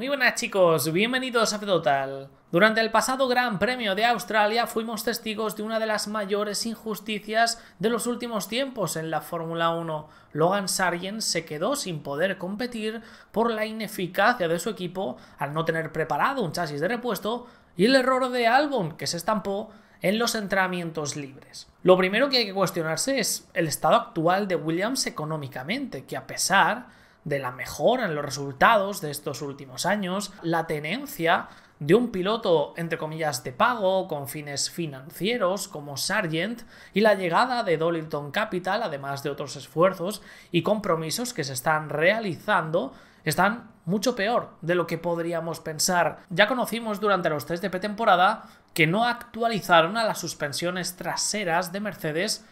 Muy buenas chicos, bienvenidos a Fedotal. Durante el pasado Gran Premio de Australia fuimos testigos de una de las mayores injusticias de los últimos tiempos en la Fórmula 1. Logan Sargent se quedó sin poder competir por la ineficacia de su equipo al no tener preparado un chasis de repuesto y el error de Albon que se estampó en los entrenamientos libres. Lo primero que hay que cuestionarse es el estado actual de Williams económicamente, que a pesar de la mejora en los resultados de estos últimos años, la tenencia de un piloto, entre comillas, de pago, con fines financieros, como Sargent, y la llegada de Dollington Capital, además de otros esfuerzos y compromisos que se están realizando, están mucho peor de lo que podríamos pensar. Ya conocimos durante los tres de pretemporada que no actualizaron a las suspensiones traseras de Mercedes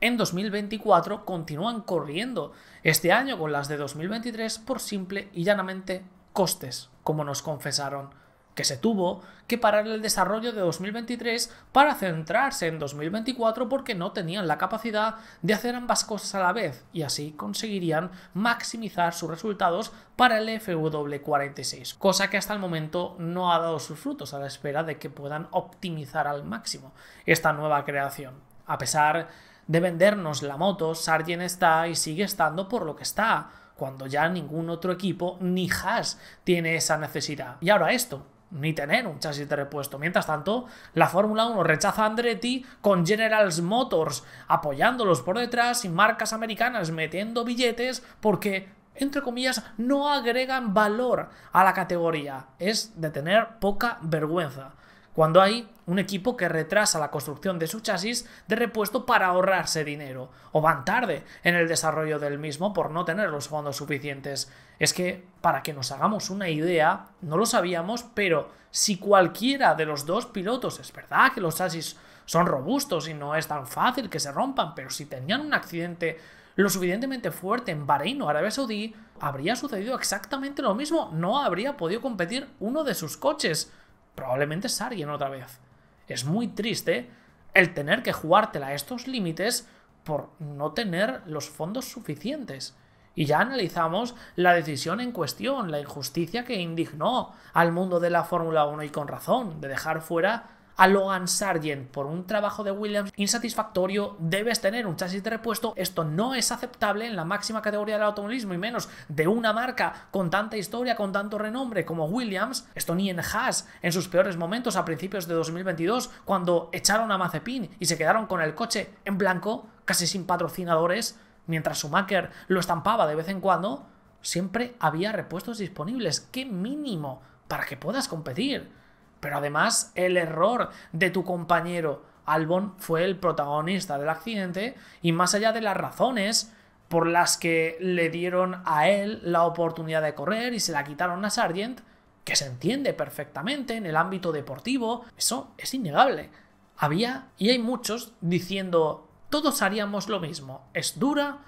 en 2024 continúan corriendo este año con las de 2023 por simple y llanamente costes, como nos confesaron, que se tuvo que parar el desarrollo de 2023 para centrarse en 2024 porque no tenían la capacidad de hacer ambas cosas a la vez y así conseguirían maximizar sus resultados para el FW46, cosa que hasta el momento no ha dado sus frutos a la espera de que puedan optimizar al máximo esta nueva creación. A pesar de vendernos la moto, Sargent está y sigue estando por lo que está, cuando ya ningún otro equipo ni Haas tiene esa necesidad. Y ahora esto, ni tener un chasis de repuesto. Mientras tanto, la Fórmula 1 rechaza a Andretti con General Motors apoyándolos por detrás y marcas americanas metiendo billetes porque, entre comillas, no agregan valor a la categoría. Es de tener poca vergüenza cuando hay un equipo que retrasa la construcción de su chasis de repuesto para ahorrarse dinero, o van tarde en el desarrollo del mismo por no tener los fondos suficientes. Es que, para que nos hagamos una idea, no lo sabíamos, pero si cualquiera de los dos pilotos, es verdad que los chasis son robustos y no es tan fácil que se rompan, pero si tenían un accidente lo suficientemente fuerte en Bahrein o Arabia Saudí, habría sucedido exactamente lo mismo, no habría podido competir uno de sus coches probablemente es alguien otra vez. Es muy triste el tener que jugártela a estos límites por no tener los fondos suficientes. Y ya analizamos la decisión en cuestión, la injusticia que indignó al mundo de la Fórmula 1 y con razón, de dejar fuera a Logan Sargent por un trabajo de Williams insatisfactorio, debes tener un chasis de repuesto. Esto no es aceptable en la máxima categoría del automovilismo y menos de una marca con tanta historia, con tanto renombre como Williams. Esto ni en Haas en sus peores momentos a principios de 2022, cuando echaron a Mazepin y se quedaron con el coche en blanco, casi sin patrocinadores, mientras Schumacher lo estampaba de vez en cuando. Siempre había repuestos disponibles. ¡Qué mínimo! para que puedas competir. Pero además el error de tu compañero Albon fue el protagonista del accidente y más allá de las razones por las que le dieron a él la oportunidad de correr y se la quitaron a Sargent, que se entiende perfectamente en el ámbito deportivo, eso es innegable. Había y hay muchos diciendo todos haríamos lo mismo, es dura,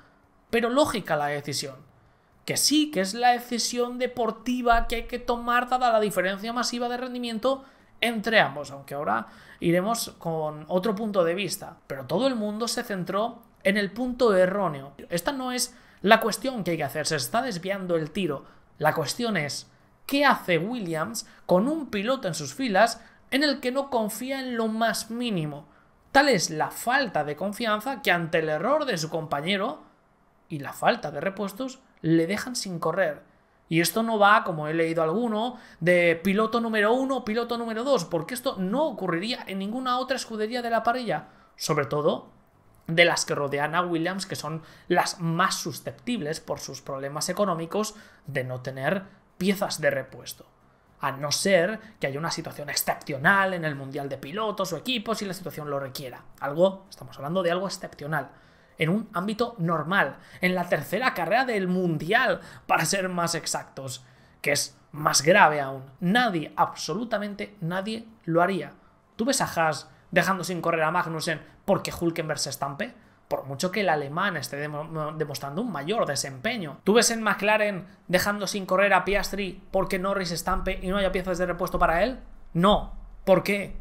pero lógica la decisión que sí, que es la decisión deportiva que hay que tomar dada la diferencia masiva de rendimiento entre ambos, aunque ahora iremos con otro punto de vista. Pero todo el mundo se centró en el punto erróneo. Esta no es la cuestión que hay que hacer, se está desviando el tiro. La cuestión es, ¿qué hace Williams con un piloto en sus filas en el que no confía en lo más mínimo? Tal es la falta de confianza que ante el error de su compañero, y la falta de repuestos le dejan sin correr. Y esto no va, como he leído alguno, de piloto número uno, piloto número dos, porque esto no ocurriría en ninguna otra escudería de la parrilla, sobre todo de las que rodean a Williams, que son las más susceptibles por sus problemas económicos de no tener piezas de repuesto. A no ser que haya una situación excepcional en el Mundial de Pilotos o equipos y la situación lo requiera. Algo, estamos hablando de algo excepcional en un ámbito normal, en la tercera carrera del Mundial, para ser más exactos, que es más grave aún. Nadie, absolutamente nadie lo haría. ¿Tú ves a Haas dejando sin correr a Magnussen porque Hulkenberg se estampe? por mucho que el alemán esté demostrando un mayor desempeño. Tú ves en McLaren dejando sin correr a Piastri porque Norris estampe y no haya piezas de repuesto para él? No. ¿Por qué?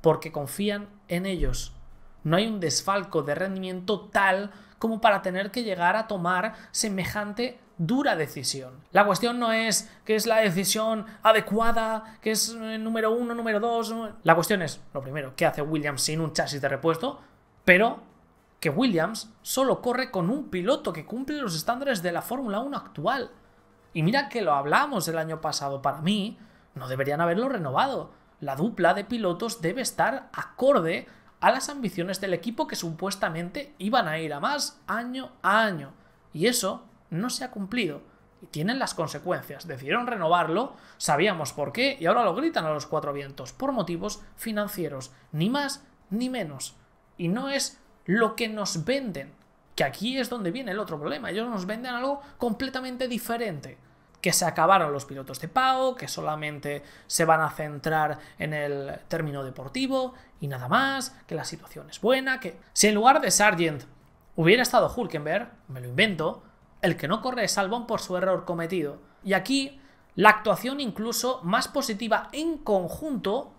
Porque confían en ellos. No hay un desfalco de rendimiento tal como para tener que llegar a tomar semejante dura decisión. La cuestión no es qué es la decisión adecuada, que es eh, número uno, número dos. La cuestión es, lo primero, ¿qué hace Williams sin un chasis de repuesto? Pero que Williams solo corre con un piloto que cumple los estándares de la Fórmula 1 actual. Y mira que lo hablamos el año pasado, para mí no deberían haberlo renovado. La dupla de pilotos debe estar acorde a las ambiciones del equipo que supuestamente iban a ir a más año a año. Y eso no se ha cumplido. Y tienen las consecuencias. Decidieron renovarlo, sabíamos por qué, y ahora lo gritan a los cuatro vientos, por motivos financieros, ni más ni menos. Y no es lo que nos venden, que aquí es donde viene el otro problema. Ellos nos venden algo completamente diferente que se acabaron los pilotos de pago, que solamente se van a centrar en el término deportivo y nada más, que la situación es buena, que si en lugar de Sargent hubiera estado Hulkenberg, me lo invento, el que no corre es Albon por su error cometido. Y aquí la actuación incluso más positiva en conjunto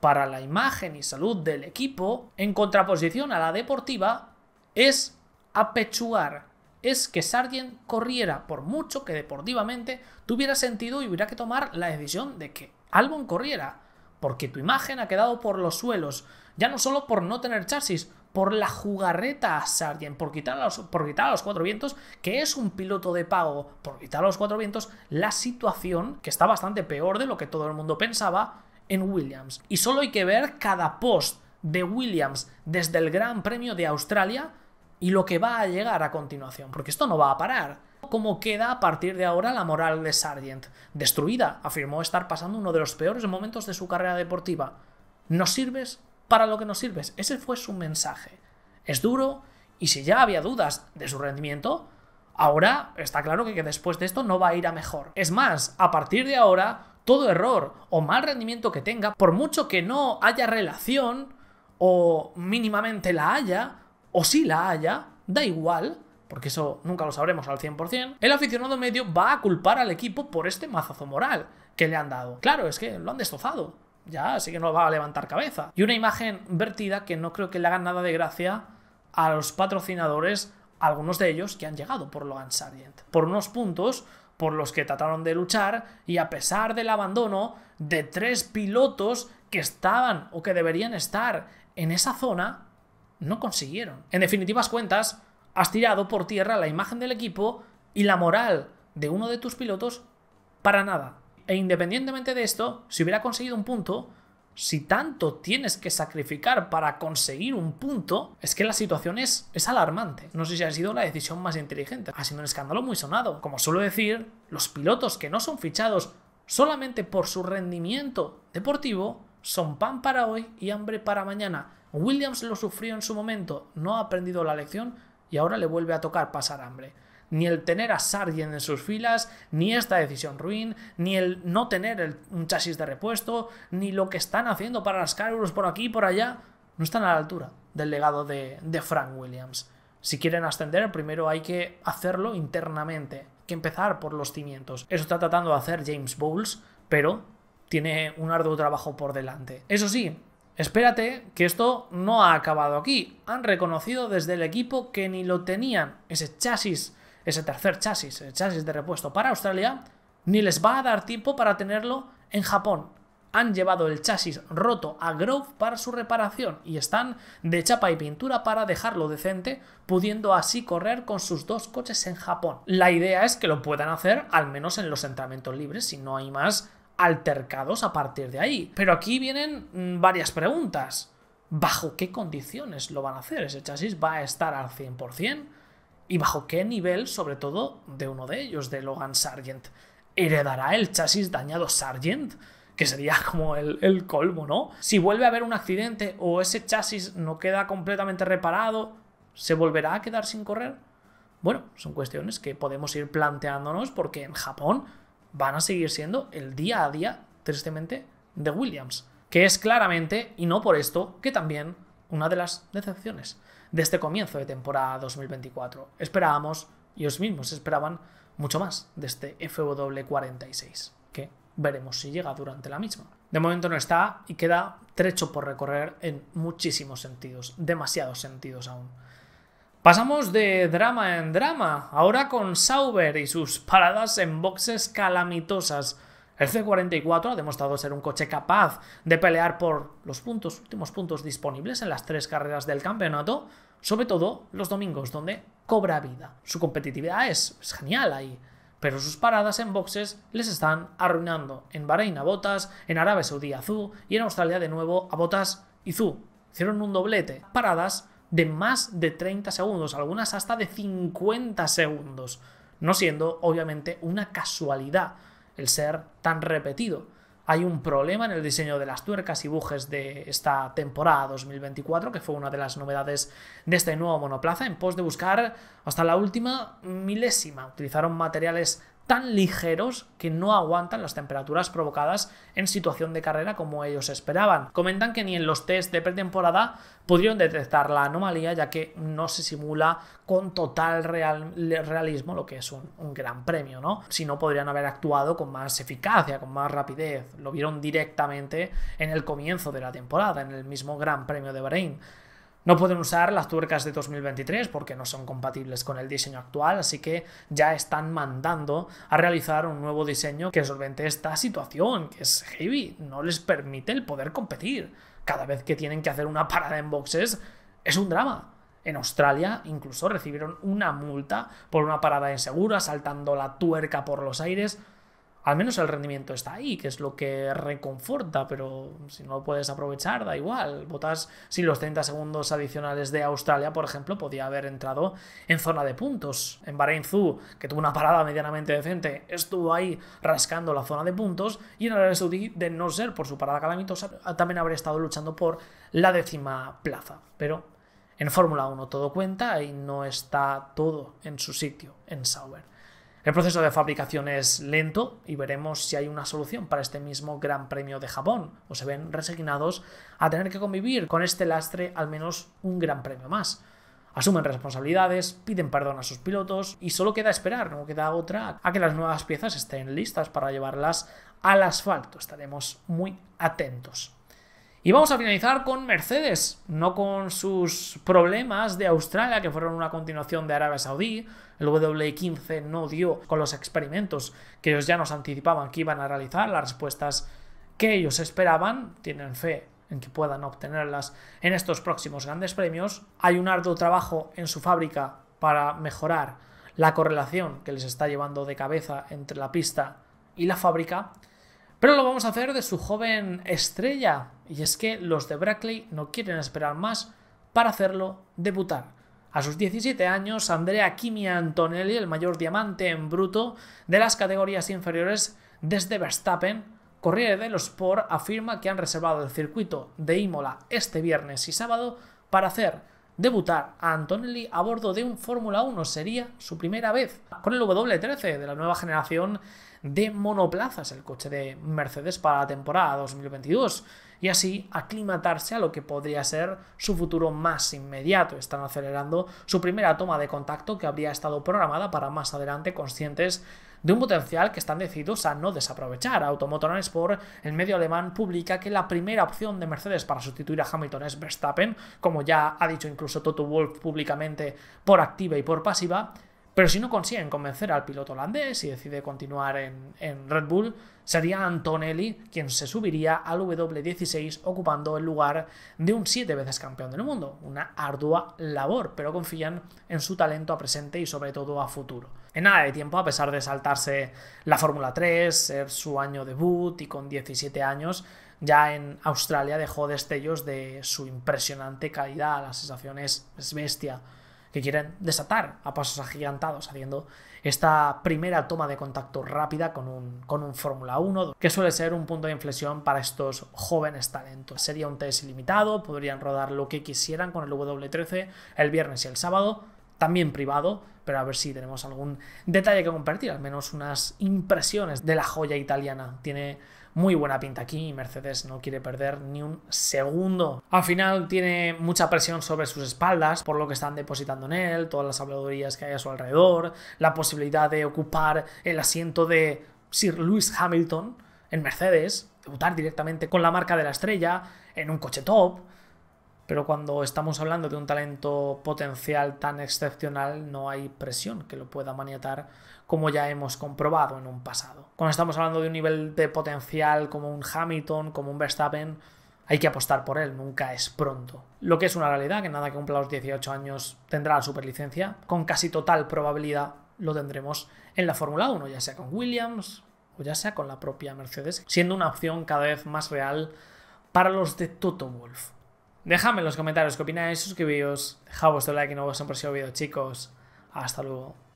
para la imagen y salud del equipo, en contraposición a la deportiva, es apechugar es que Sargent corriera por mucho que deportivamente tuviera sentido y hubiera que tomar la decisión de que Albon corriera, porque tu imagen ha quedado por los suelos, ya no solo por no tener chasis, por la jugarreta a Sargent, por quitar a los, por quitar los cuatro vientos, que es un piloto de pago, por quitar a los cuatro vientos, la situación, que está bastante peor de lo que todo el mundo pensaba, en Williams. Y solo hay que ver cada post de Williams desde el Gran Premio de Australia y lo que va a llegar a continuación, porque esto no va a parar. ¿Cómo queda a partir de ahora la moral de Sargent? Destruida, afirmó estar pasando uno de los peores momentos de su carrera deportiva. No sirves para lo que no sirves. Ese fue su mensaje. Es duro y si ya había dudas de su rendimiento, ahora está claro que después de esto no va a ir a mejor. Es más, a partir de ahora, todo error o mal rendimiento que tenga, por mucho que no haya relación o mínimamente la haya, o si la haya, da igual, porque eso nunca lo sabremos al 100%, el aficionado medio va a culpar al equipo por este mazazo moral que le han dado. Claro, es que lo han destrozado, ya, así que no va a levantar cabeza. Y una imagen vertida que no creo que le haga nada de gracia a los patrocinadores, algunos de ellos que han llegado por Logan Sargent. Por unos puntos por los que trataron de luchar y a pesar del abandono de tres pilotos que estaban o que deberían estar en esa zona, no consiguieron. En definitivas cuentas, has tirado por tierra la imagen del equipo y la moral de uno de tus pilotos para nada. E independientemente de esto, si hubiera conseguido un punto, si tanto tienes que sacrificar para conseguir un punto, es que la situación es, alarmante. No sé si ha sido la decisión más inteligente. Ha sido un escándalo muy sonado. Como suelo decir, los pilotos que no son fichados solamente por su rendimiento deportivo son pan para hoy y hambre para mañana. Williams lo sufrió en su momento, no ha aprendido la lección y ahora le vuelve a tocar pasar hambre. Ni el tener a Sargent en sus filas, ni esta decisión ruin, ni el no tener un chasis de repuesto, ni lo que están haciendo para las euros por aquí y por allá, no están a la altura del legado de, de Frank Williams. Si quieren ascender, primero hay que hacerlo internamente, que empezar por los cimientos. Eso está tratando de hacer James Bowles, pero tiene un arduo trabajo por delante. Eso sí, espérate que esto no ha acabado aquí. Han reconocido desde el equipo que ni lo tenían ese chasis, ese tercer chasis, el chasis de repuesto para Australia, ni les va a dar tiempo para tenerlo en Japón. Han llevado el chasis roto a Grove para su reparación y están de chapa y pintura para dejarlo decente, pudiendo así correr con sus dos coches en Japón. La idea es que lo puedan hacer al menos en los entrenamientos libres, si no hay más altercados a partir de ahí. Pero aquí vienen mm, varias preguntas. ¿Bajo qué condiciones lo van a hacer? ¿Ese chasis va a estar al 100%? ¿Y bajo qué nivel, sobre todo, de uno de ellos, de Logan Sargent? ¿Heredará el chasis dañado Sargent? que sería como el, el, colmo, ¿no? Si vuelve a haber un accidente o ese chasis no queda completamente reparado, ¿se volverá a quedar sin correr? Bueno, son cuestiones que podemos ir planteándonos porque en Japón van a seguir siendo el día a día, tristemente, de Williams, que es claramente, y no por esto, que también una de las decepciones de este comienzo de temporada 2024. Esperábamos, y os mismos esperaban, mucho más de este FW46, que veremos si llega durante la misma. De momento no está y queda trecho por recorrer en muchísimos sentidos, demasiados sentidos aún. Pasamos de drama en drama, ahora con Sauber y sus paradas en boxes calamitosas. El C44 ha demostrado ser un coche capaz de pelear por los puntos, últimos puntos disponibles en las tres carreras del campeonato, sobre todo los domingos, donde cobra vida. Su competitividad es, genial ahí, pero sus paradas en boxes les están arruinando. En Bahrein a Botas, en Arabia Saudí a y en Australia de nuevo a Botas y Zú. Hicieron un doblete. Paradas de más de 30 segundos, algunas hasta de 50 segundos, no siendo obviamente una casualidad el ser tan repetido. Hay un problema en el diseño de las tuercas y bujes de esta temporada 2024, que fue una de las novedades de este nuevo monoplaza, en pos de buscar hasta la última milésima. Utilizaron materiales tan ligeros que no aguantan las temperaturas provocadas en situación de carrera como ellos esperaban. Comentan que ni en los test de pretemporada pudieron detectar la anomalía ya que no se simula con total realismo lo que es un, gran premio, ¿no? Si no podrían haber actuado con más eficacia, con más rapidez. Lo vieron directamente en el comienzo de la temporada, en el mismo Gran Premio de Bahrein. No pueden usar las tuercas de 2023 porque no son compatibles con el diseño actual, así que ya están mandando a realizar un nuevo diseño que solvente esta situación, que es heavy, no les permite el poder competir. Cada vez que tienen que hacer una parada en boxes es un drama. En Australia incluso recibieron una multa por una parada insegura, saltando la tuerca por los aires al menos el rendimiento está ahí, que es lo que reconforta, pero si no lo puedes aprovechar, da igual. Botas, si los 30 segundos adicionales de Australia, por ejemplo, podía haber entrado en zona de puntos. En Bahrein Zoo, que tuvo una parada medianamente decente, estuvo ahí rascando la zona de puntos, y en Arabia Saudí, de no ser por su parada calamitosa, también habría estado luchando por la décima plaza. Pero en Fórmula 1 todo cuenta y no está todo en su sitio, en Sauber. El proceso de fabricación es lento y veremos si hay una solución para este mismo Gran Premio de Japón, o se ven resignados a tener que convivir con este lastre al menos un Gran Premio más. Asumen responsabilidades, piden perdón a sus pilotos y solo queda esperar, no queda otra, a que las nuevas piezas estén listas para llevarlas al asfalto. Estaremos muy atentos. Y vamos a finalizar con Mercedes, no con sus problemas de Australia, que fueron una continuación de Arabia Saudí. El W15 no dio con los experimentos que ellos ya nos anticipaban que iban a realizar, las respuestas que ellos esperaban. Tienen fe en que puedan obtenerlas en estos próximos grandes premios. Hay un arduo trabajo en su fábrica para mejorar la correlación que les está llevando de cabeza entre la pista y la fábrica. Pero lo vamos a hacer de su joven estrella, y es que los de Brackley no quieren esperar más para hacerlo debutar. A sus 17 años, Andrea Kimi Antonelli, el mayor diamante en bruto de las categorías inferiores desde Verstappen, Corriere los Sport afirma que han reservado el circuito de Imola este viernes y sábado para hacer Debutar a Antonelli a bordo de un Fórmula 1 sería su primera vez con el W13 de la nueva generación de monoplazas, el coche de Mercedes para la temporada 2022, y así aclimatarse a lo que podría ser su futuro más inmediato. Están acelerando su primera toma de contacto que habría estado programada para más adelante, conscientes de un potencial que están decididos a no desaprovechar. Automotor Sport, el medio alemán, publica que la primera opción de Mercedes para sustituir a Hamilton es Verstappen, como ya ha dicho incluso Toto Wolf públicamente por activa y por pasiva, pero si no consiguen convencer al piloto holandés y decide continuar en, Red Bull, sería Antonelli quien se subiría al W16 ocupando el lugar de un siete veces campeón del mundo. Una ardua labor, pero confían en su talento a presente y sobre todo a futuro. En nada de tiempo, a pesar de saltarse la Fórmula 3, ser su año debut y con 17 años, ya en Australia dejó destellos de su impresionante calidad, la sensación es bestia que quieren desatar a pasos agigantados, haciendo esta primera toma de contacto rápida con un, con un Fórmula 1, que suele ser un punto de inflexión para estos jóvenes talentos. Sería un test ilimitado, podrían rodar lo que quisieran con el W13 el viernes y el sábado, también privado, pero a ver si tenemos algún detalle que compartir, al menos unas impresiones de la joya italiana. Tiene muy buena pinta aquí y Mercedes no quiere perder ni un segundo. Al final tiene mucha presión sobre sus espaldas por lo que están depositando en él, todas las habladurías que hay a su alrededor, la posibilidad de ocupar el asiento de Sir Lewis Hamilton en Mercedes, debutar directamente con la marca de la estrella en un coche top pero cuando estamos hablando de un talento potencial tan excepcional no hay presión que lo pueda maniatar como ya hemos comprobado en un pasado. Cuando estamos hablando de un nivel de potencial como un Hamilton, como un Verstappen, hay que apostar por él, nunca es pronto. Lo que es una realidad, que nada que cumpla los 18 años tendrá la superlicencia, con casi total probabilidad lo tendremos en la Fórmula 1, ya sea con Williams o ya sea con la propia Mercedes, siendo una opción cada vez más real para los de Toto Wolff. Dejadme en los comentarios qué opináis, suscribíos, dejad vuestro like y nos vemos en el próximo vídeo, chicos. Hasta luego.